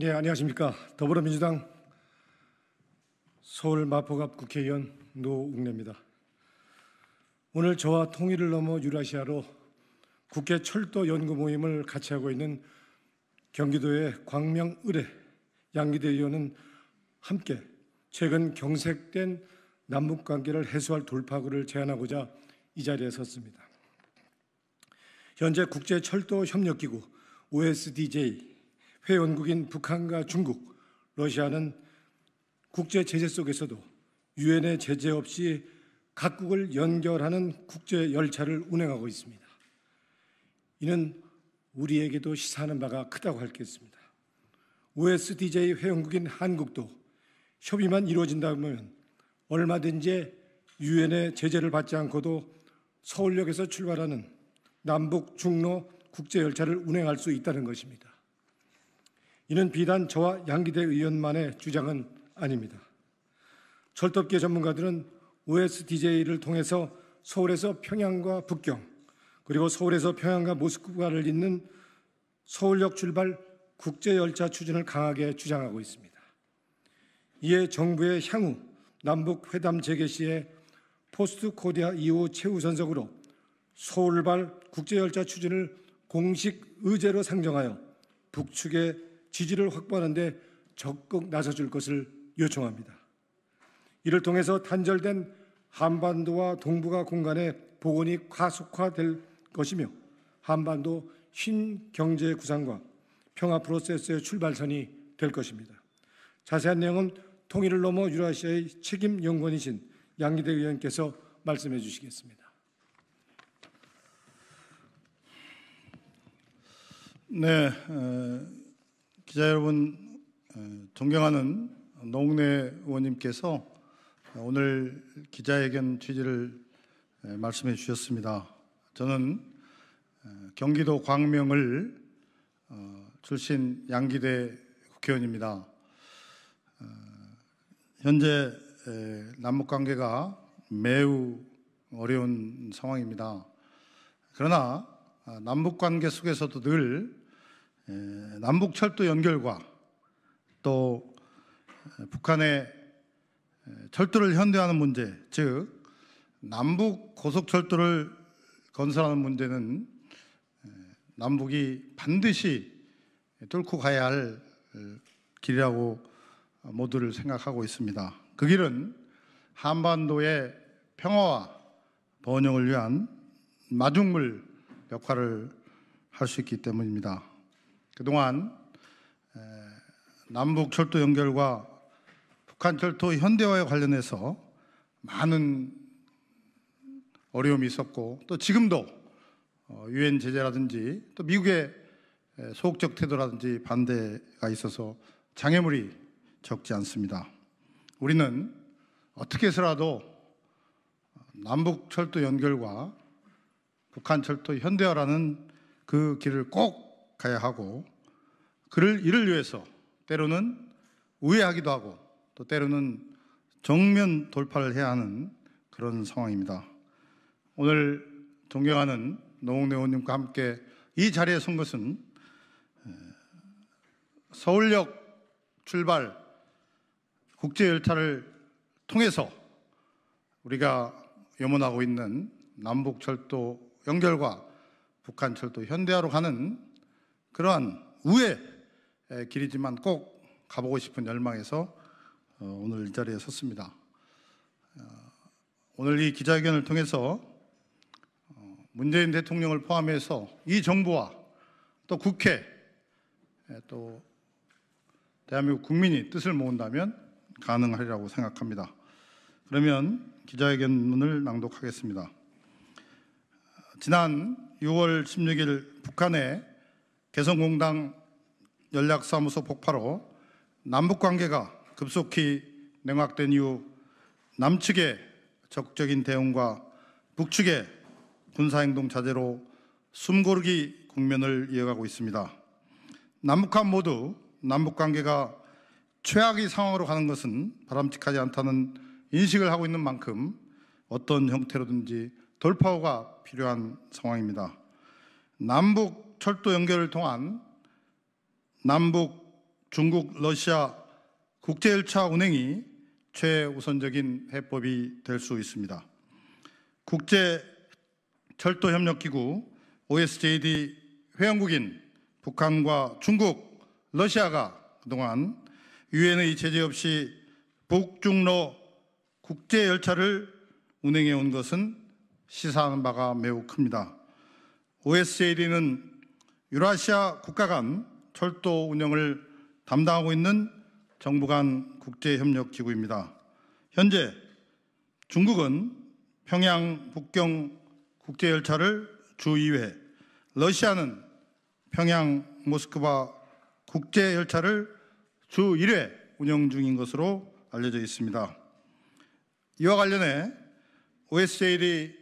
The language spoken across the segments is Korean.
네, 안녕하십니까. 더불어민주당 서울 마포갑 국회의원 노웅래입니다. 오늘 저와 통일을 넘어 유라시아로 국회 철도 연구 모임을 같이 하고 있는 경기도의 광명 의뢰 양기대 의원은 함께 최근 경색된 남북 관계를 해소할 돌파구를 제안하고자 이 자리에 섰습니다. 현재 국제 철도 협력 기구 OSDJ 회원국인 북한과 중국, 러시아는 국제 제재 속에서도 유엔의 제재 없이 각국을 연결하는 국제 열차를 운행하고 있습니다. 이는 우리에게도 시사하는 바가 크다고 할겠습니다. OSDJ 회원국인 한국도 협의만 이루어진다면 얼마든지 유엔의 제재를 받지 않고도 서울역에서 출발하는 남북 중로 국제 열차를 운행할 수 있다는 것입니다. 이는 비단 저와 양기대 의원만의 주장은 아닙니다. 철도업계 전문가들은 OSDJ를 통해서 서울에서 평양과 북경, 그리고 서울에서 평양과 모스크바를 잇는 서울역 출발 국제열차 추진을 강하게 주장하고 있습니다. 이에 정부의 향후 남북 회담 재개 시에 포스트 코디아 2호 최우선석으로 서울발 국제열차 추진을 공식 의제로 상정하여 북측의 지지를 확보하는데 적극 나서줄 것을 요청합니다. 이를 통해서 단절된 한반도와 동북아 공간의 복원이 가속화될 것이며 한반도 신경제 구상과 평화 프로세스의 출발선이 될 것입니다. 자세한 내용은 통일을 넘어 유라시아의 책임 연구원이신 양기대 의원께서 말씀해 주시겠습니다. 네, 어, 기자 여러분, 어, 존경하는 노웅래 의원님께서 오늘 기자회견 취지를 말씀해 주셨습니다. 저는 어, 경기도 광명을 어, 출신 양기대 국회의원입니다. 현재 남북관계가 매우 어려운 상황입니다. 그러나 아, 남북관계 속에서도 늘 예, 남북 철도 연결과 또 북한의 철도를 현대화하는 문제, 즉 남북 고속철도를 건설하는 문제는 남북이 반드시 뚫고 가야 할 길이라고 모두를 생각하고 있습니다. 그 길은 한반도의 평화와 번영을 위한 마중물 역할을 할 수 있기 때문입니다. 그동안 남북 철도 연결과 북한 철도 현대화에 관련해서 많은 어려움이 있었고 또 지금도 어, 유엔 제재라든지 또 미국의 소극적 태도라든지 반대가 있어서 장애물이 적지 않습니다. 우리는 어떻게 해서라도 남북 철도 연결과 북한 철도 현대화라는 그 길을 꼭 가야 하고 그를 이를 위해서 때로는 우회하기도 하고 또 때로는 정면 돌파를 해야 하는 그런 상황입니다. 오늘 존경하는 노웅래 의원님과 함께 이 자리에 선 것은 서울역 출발 국제 열차를 통해서 우리가 염원하고 있는 남북 철도 연결과 북한 철도 현대화로 가는 그러한 우애 길이지만 꼭 가보고 싶은 열망에서 어, 오늘 이 자리에 섰습니다. 어, 오늘 이 기자회견을 통해서 어, 문재인 대통령을 포함해서 이 정부와 또 국회 또 대한민국 국민이 뜻을 모은다면 가능하리라고 생각합니다. 그러면 기자회견문을 낭독하겠습니다. 지난 6월 16일 북한의 개성공단 연락사무소 폭파로 남북 관계가 급속히 냉각된 이후 남측의 적극적인 대응과 북측의 군사행동 자제로 숨고르기 국면을 이어가고 있습니다. 남북한 모두 남북 관계가 최악의 상황으로 가는 것은 바람직하지 않다는 인식을 하고 있는 만큼 어떤 형태로든지 돌파호가 필요한 상황입니다. 남북 철도 연결을 통한 남북 중국 러시아 국제 열차 운행이 최우선적인 해법이 될 수 있습니다. 국제 철도 협력 기구 OSJD 회원국인 북한과 중국, 러시아가 그동안 유엔의 제재 없이 북중로 국제 열차를 운행해 온 것은 시사하는 바가 매우 큽니다. OSJD는 유라시아 국가 간 철도 운영을 담당하고 있는 정부 간 국제협력기구입니다. 현재 중국은 평양 북경 국제열차를 주 2회, 러시아는 평양 모스크바 국제열차를 주 1회 운영 중인 것으로 알려져 있습니다. 이와 관련해 OSJD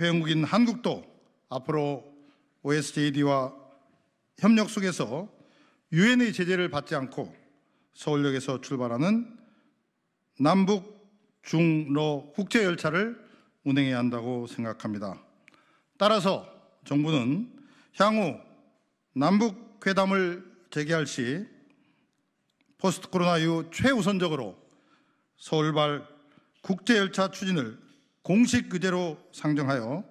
회원국인 한국도 앞으로 OSJD와 협력 속에서 유엔의 제재를 받지 않고 서울역에서 출발하는 남북 중로 국제 열차를 운행해야 한다고 생각합니다. 따라서 정부는 향후 남북 회담을 재개할 시 포스트 코로나 이후 최우선적으로 서울발 국제 열차 추진을 공식 의제로 상정하여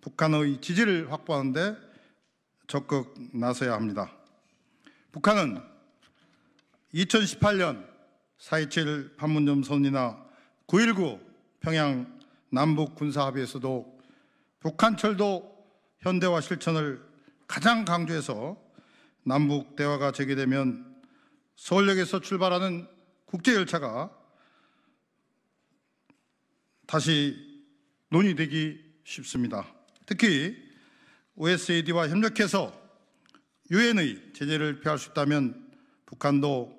북한의 지지를 확보하는데 적극 나서야 합니다. 북한은 2018년 4.27 판문점 선이나 9.19 평양 남북 군사합의에서도 북한철도 현대화 실천을 가장 강조해서 남북 대화가 재개되면 서울역에서 출발하는 국제열차가 다시 논의되기 쉽습니다. 특히 OSAD와 협력해서 유엔의 제재를 피할 수 있다면 북한도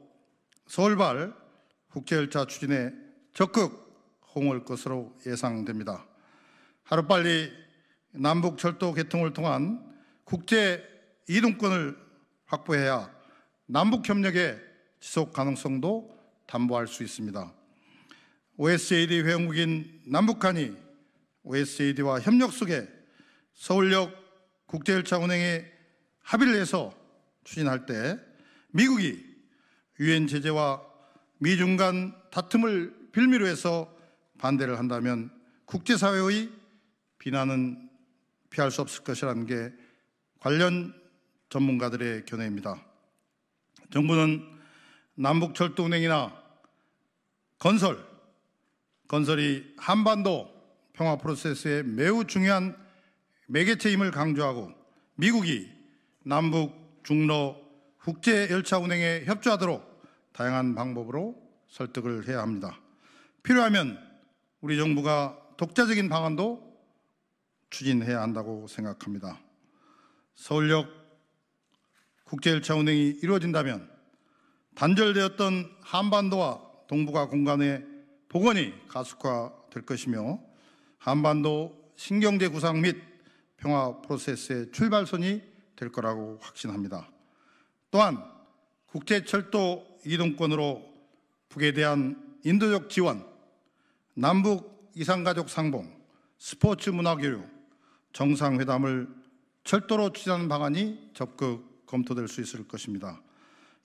서울발 국제열차 추진에 적극 호응할 것으로 예상됩니다. 하루빨리 남북 철도 개통을 통한 국제 이동권을 확보해야 남북 협력의 지속 가능성도 담보할 수 있습니다. o s c d 회원국인 남북한이 OSCD와 협력 속에 서울역 국제열차 운행에 합의를 해서 추진할 때 미국이 유엔 제재와 미중 간 다툼을 빌미로 해서 반대를 한다면 국제사회의 비난은 피할 수 없을 것이라는 게 관련 전문가들의 견해입니다. 정부는 남북철도 운행이나 건설, 건설이 한반도 평화 프로세스에 매우 중요한 매개체임을 강조하고 미국이 남북 중로 국제 열차 운행에 협조하도록 다양한 방법으로 설득을 해야 합니다. 필요하면 우리 정부가 독자적인 방안도 추진해야 한다고 생각합니다. 서울역 국제 열차 운행이 이루어진다면 단절되었던 한반도와 동북아 공간의 복원이 가속화될 것이며 한반도 신경제 구상 및 평화 프로세스의 출발선이 될 거라고 확신합니다. 또한 국제철도 이동권으로 북에 대한 인도적 지원, 남북 이상가족 상봉, 스포츠 문화 교육, 정상회담을 철도로 추진하는 방안이 적극 검토될 수 있을 것입니다.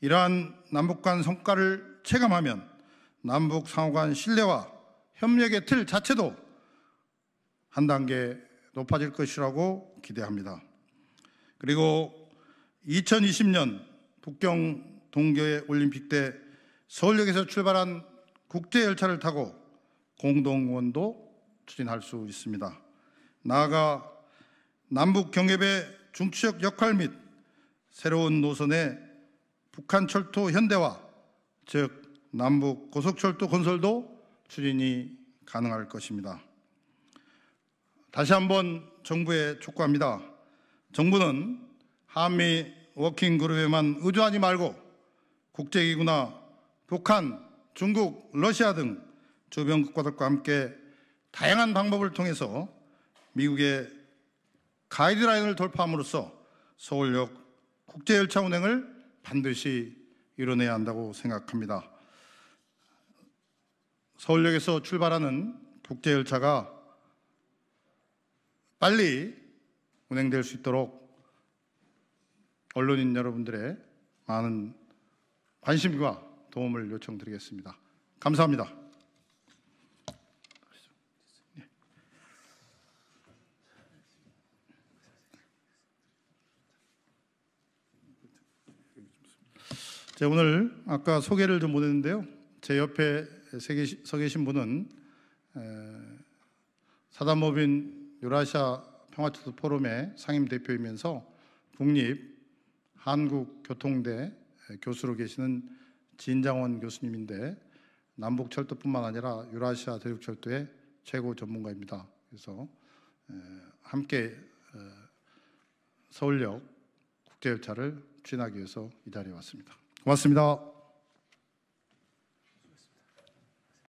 이러한 남북 간 성과를 체감하면 남북 상호 간 신뢰와 협력의 틀 자체도 한 단계 높아질 것이라고 기대합니다. 그리고 2020년 북경 동계 올림픽 때 서울역에서 출발한 국제 열차를 타고 공동원도 추진할 수 있습니다. 나아가 남북 경협의 중추적 역할 및 새로운 노선의 북한 철도 현대화, 즉 남북 고속철도 건설도 추진이 가능할 것입니다. 다시 한번 정부에 촉구합니다. 정부는 한미 워킹 그룹에만 의존하지 말고 국제기구나 북한, 중국, 러시아 등 주변 국가들과 함께 다양한 방법을 통해서 미국의 가이드라인을 돌파함으로써 서울역 국제열차 운행을 반드시 이뤄내야 한다고 생각합니다. 서울역에서 출발하는 국제열차가 빨리 운행될 수 있도록 언론인 여러분들의 많은 관심과 도움을 요청드리겠습니다. 감사합니다. 네. 제 오늘 아까 소개를 좀 못했는데요. 제 옆에 서 계신 분은 사단법인 유라시아 평화투수 포럼의 상임 대표이면서 국립 한국교통대 교수로 계시는 진장원 교수님인데 남북 철도뿐만 아니라 유라시아 대륙 철도의 최고 전문가입니다. 그래서 함께 서울역 국제열차를 추진하기 위해서 이 자리에 왔습니다. 고맙습니다.